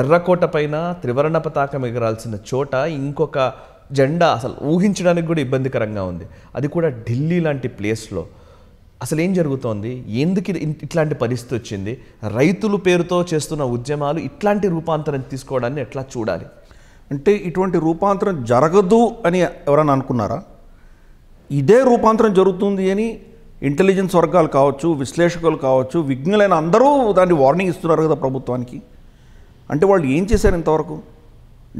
ఎర్రకోట పైన త్రివర్ణ పతాకం ఎగరాల్సిన చోట ఇంకొక జెండా అసలు ఊహించడానికి కూడా ఇబ్బందికరంగా ఉంది అది కూడా ఢిల్లీ లాంటి ప్లేస్లో అసలు ఏం జరుగుతోంది ఎందుకు ఇట్లాంటి పరిస్థితి వచ్చింది రైతుల పేరుతో చేస్తున్న ఉద్యమాలు ఇట్లాంటి రూపాంతరం తీసుకోవడాన్ని ఎట్లా చూడాలి అంటే ఇటువంటి రూపాంతరం జరగదు అని ఎవరైనా అనుకున్నారా ఇదే రూపాంతరం జరుగుతుంది అని ఇంటెలిజెన్స్ వర్గాలు కావచ్చు విశ్లేషకులు కావచ్చు విజ్ఞులైన అందరూ దాన్ని వార్నింగ్ ఇస్తున్నారు కదా ప్రభుత్వానికి అంటే వాళ్ళు ఏం చేశారు ఇంతవరకు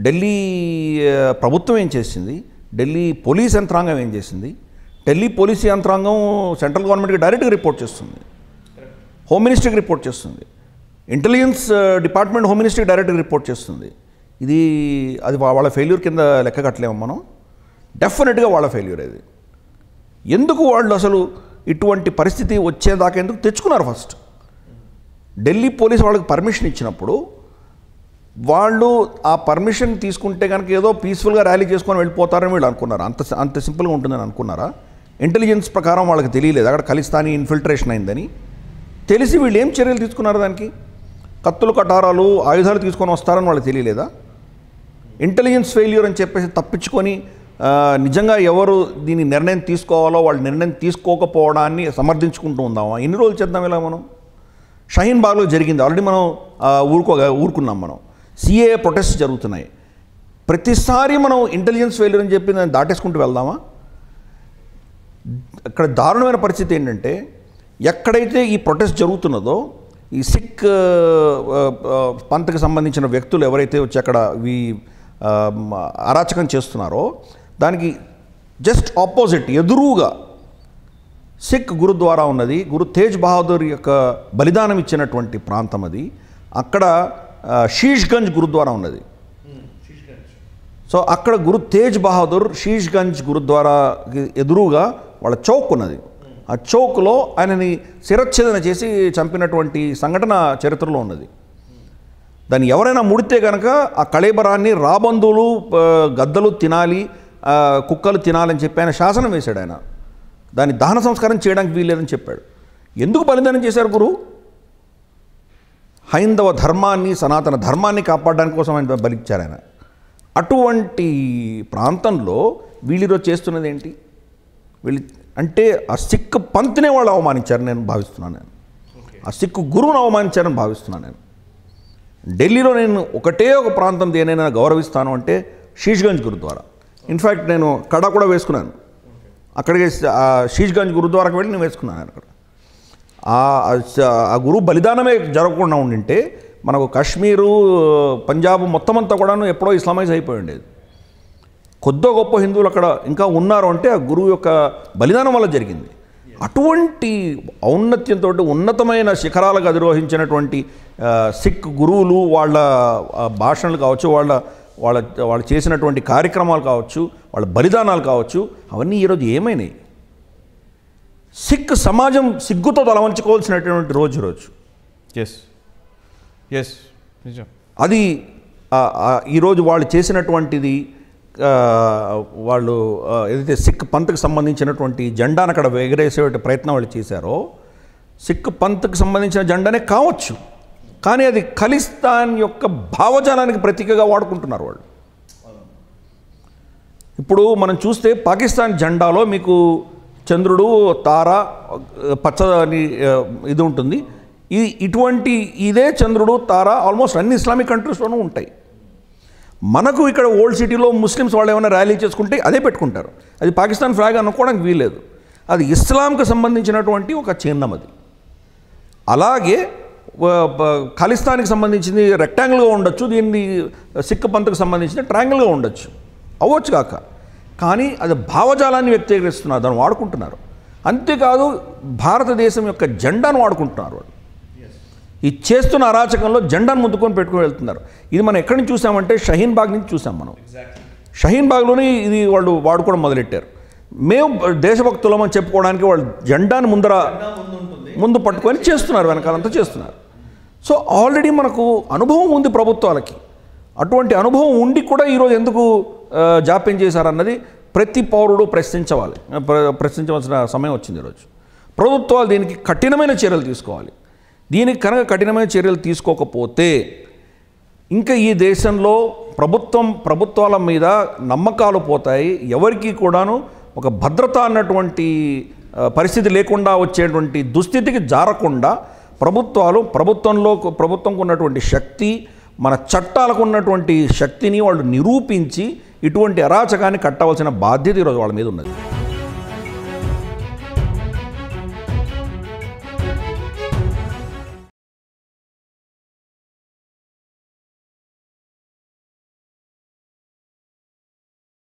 ఢిల్లీ ప్రభుత్వం ఏం చేసింది ఢిల్లీ పోలీస్ యంత్రాంగం ఏం చేసింది ఢిల్లీ పోలీస్ యంత్రాంగం సెంట్రల్ గవర్నమెంట్కి డైరెక్ట్గా రిపోర్ట్ చేస్తుంది హోమ్ మినిస్ట్రీకి రిపోర్ట్ చేస్తుంది ఇంటెలిజెన్స్ డిపార్ట్మెంట్ హోమ్ మినిస్ట్రీకి డైరెక్ట్గా రిపోర్ట్ చేస్తుంది ఇది అది వాళ్ళ ఫెయిల్యూర్ కింద లెక్క కట్టలేము మనం డెఫినెట్గా వాళ్ళ ఫెయిల్యూర్ అది ఎందుకు వాళ్ళు అసలు ఇటువంటి పరిస్థితి వచ్చేదాకా ఎందుకు తెచ్చుకున్నారు ఫస్ట్ ఢిల్లీ పోలీస్ వాళ్ళకి పర్మిషన్ ఇచ్చినప్పుడు వాళ్ళు ఆ పర్మిషన్ తీసుకుంటే కనుక ఏదో పీస్ఫుల్గా ర్యాలీ చేసుకొని వెళ్ళిపోతారని వీళ్ళు అనుకున్నారు అంత అంత సింపుల్గా ఉంటుందని అనుకున్నారా ఇంటెలిజెన్స్ ప్రకారం వాళ్ళకి తెలియలేదు అక్కడ ఖలిస్తానీ ఇన్ఫిల్ట్రేషన్ అయిందని తెలిసి వీళ్ళు ఏం చర్యలు తీసుకున్నారు దానికి కత్తులు కటారాలు ఆయుధాలు తీసుకొని వస్తారని వాళ్ళకి తెలియలేదా ఇంటెలిజెన్స్ ఫెయిల్యూర్ అని చెప్పేసి తప్పించుకొని నిజంగా ఎవరు దీని నిర్ణయం తీసుకోవాలో వాళ్ళు నిర్ణయం తీసుకోకపోవడాన్ని సమర్థించుకుంటూ ఉందామా ఎన్ని రోజులు చేద్దాం ఇలా మనం షహీన్ బాగ్లో జరిగింది ఆల్రెడీ మనం ఊరుకో ఊరుకున్నాం మనం సిఏ ప్రొటెస్ట్ జరుగుతున్నాయి ప్రతిసారి మనం ఇంటెలిజెన్స్ ఫెయిల్యూర్ అని చెప్పి దాన్ని దాటేసుకుంటూ వెళ్దామా అక్కడ దారుణమైన పరిస్థితి ఏంటంటే ఎక్కడైతే ఈ ప్రొటెస్ట్ జరుగుతున్నదో ఈ సిక్ పంతకు సంబంధించిన వ్యక్తులు ఎవరైతే వచ్చి అక్కడ ఈ అరాచకం చేస్తున్నారో దానికి జస్ట్ ఆపోజిట్ ఎదురుగా సిక్ గురుద్వారా ఉన్నది గురు తేజ్ బహదూర్ యొక్క బలిదానం ఇచ్చినటువంటి ప్రాంతం అది అక్కడ షీష్గంజ్ గురుద్వారా ఉన్నది సో అక్కడ గురు తేజ్ బహదూర్ షీష్గంజ్ గురుద్వారాకి ఎదురుగా వాళ్ళ చౌక్ ఉన్నది ఆ చౌక్లో ఆయనని శిరచ్ఛేదన చేసి చంపినటువంటి సంఘటన చరిత్రలో ఉన్నది దాన్ని ఎవరైనా ముడితే కనుక ఆ కళేబరాన్ని రాబందులు గద్దలు తినాలి కుక్కలు తినాలని చెప్పి ఆయన శాసనం వేశాడు ఆయన దాన్ని దహన సంస్కారం చేయడానికి వీల్లేదని చెప్పాడు ఎందుకు బలిదానం చేశారు గురువు హైందవ ధర్మాన్ని సనాతన ధర్మాన్ని కాపాడడానికి కోసం ఆయన బలిచ్చారు ఆయన అటువంటి ప్రాంతంలో వీళ్ళిరోజు చేస్తున్నది ఏంటి వీళ్ళు అంటే ఆ సిక్కు పంతినే వాళ్ళు అవమానించారు నేను భావిస్తున్నాను నేను ఆ సిక్కు గురువును అవమానించారని భావిస్తున్నాను నేను ఢిల్లీలో నేను ఒకటే ఒక ప్రాంతం దేనైనా గౌరవిస్తాను అంటే షీష్గంజ్ గురుద్వారా ఇన్ఫ్యాక్ట్ నేను కడ కూడా వేసుకున్నాను అక్కడికి షీష్గంజ్ గురుద్వారాకి వెళ్ళి నేను వేసుకున్నాను అక్కడ ఆ గురువు బలిదానమే జరగకుండా ఉండింటే మనకు కాశ్మీరు పంజాబ్ మొత్తం అంతా కూడాను ఎప్పుడో ఇస్లామైజ్ అయిపోయి ఉండేది కొద్దో గొప్ప హిందువులు అక్కడ ఇంకా ఉన్నారు అంటే ఆ గురువు యొక్క బలిదానం వల్ల జరిగింది అటువంటి ఔన్నత్యంతో ఉన్నతమైన శిఖరాలకు అధిరోహించినటువంటి సిక్ గురువులు వాళ్ళ భాషణలు కావచ్చు వాళ్ళ వాళ్ళ వాళ్ళు చేసినటువంటి కార్యక్రమాలు కావచ్చు వాళ్ళ బలిదానాలు కావచ్చు అవన్నీ ఈరోజు ఏమైనాయి సిక్ సమాజం సిగ్గుతో తలవంచుకోవాల్సినటువంటి రోజు రోజు ఎస్ ఎస్ నిజం అది ఈరోజు వాళ్ళు చేసినటువంటిది వాళ్ళు ఏదైతే సిక్ పంత్కి సంబంధించినటువంటి జెండాను అక్కడ ఎగరేసే ప్రయత్నం వాళ్ళు చేశారో సిక్ పంత్కి సంబంధించిన జెండానే కావచ్చు కానీ అది ఖలిస్తాన్ యొక్క భావజాలానికి ప్రతీకగా వాడుకుంటున్నారు వాళ్ళు ఇప్పుడు మనం చూస్తే పాకిస్తాన్ జెండాలో మీకు చంద్రుడు తార పచ్చని ఇది ఉంటుంది ఇది ఇటువంటి ఇదే చంద్రుడు తార ఆల్మోస్ట్ అన్ని ఇస్లామిక్ కంట్రీస్లోనూ ఉంటాయి మనకు ఇక్కడ ఓల్డ్ సిటీలో ముస్లిమ్స్ వాళ్ళు ఏమైనా ర్యాలీ చేసుకుంటే అదే పెట్టుకుంటారు అది పాకిస్తాన్ ఫ్లాగ్ అనుకోవడానికి వీలేదు అది ఇస్లాంకు సంబంధించినటువంటి ఒక చిహ్నం అది అలాగే ఖలిస్తాన్కి సంబంధించింది రెక్టాంగిల్గా ఉండొచ్చు దీన్ని సిక్కు పంతకు సంబంధించిన ట్రాంగిల్గా ఉండొచ్చు అవ్వచ్చు కాక కానీ అది భావజాలాన్ని వ్యక్తీకరిస్తున్నారు దాన్ని వాడుకుంటున్నారు అంతేకాదు భారతదేశం యొక్క జెండాను వాడుకుంటున్నారు వాళ్ళు ఈ చేస్తున్న అరాచకంలో జెండాను ముద్దుకొని పెట్టుకుని వెళ్తున్నారు ఇది మనం ఎక్కడి నుంచి చూసామంటే షహీన్ బాగ్ నుంచి చూసాం మనం షహీన్ బాగ్లోనే ఇది వాళ్ళు వాడుకోవడం మొదలెట్టారు మేము దేశభక్తులం అని చెప్పుకోవడానికి వాళ్ళు జెండాను ముందర ముందు పట్టుకొని చేస్తున్నారు వెనకాలంతా చేస్తున్నారు సో ఆల్రెడీ మనకు అనుభవం ఉంది ప్రభుత్వాలకి అటువంటి అనుభవం ఉండి కూడా ఈరోజు ఎందుకు జాప్యం చేశారన్నది ప్రతి పౌరుడు ప్రశ్నించవాలి ప్రశ్నించవలసిన సమయం వచ్చింది ఈరోజు ప్రభుత్వాలు దీనికి కఠినమైన చర్యలు తీసుకోవాలి దీనికి కనుక కఠినమైన చర్యలు తీసుకోకపోతే ఇంకా ఈ దేశంలో ప్రభుత్వం ప్రభుత్వాల మీద నమ్మకాలు పోతాయి ఎవరికి కూడాను ఒక భద్రత అన్నటువంటి పరిస్థితి లేకుండా వచ్చేటువంటి దుస్థితికి జారకుండా ప్రభుత్వాలు ప్రభుత్వంలో ప్రభుత్వంకు ఉన్నటువంటి శక్తి మన చట్టాలకు ఉన్నటువంటి శక్తిని వాళ్ళు నిరూపించి ఇటువంటి అరాచకాన్ని కట్టవలసిన బాధ్యత ఈరోజు వాళ్ళ మీద ఉన్నది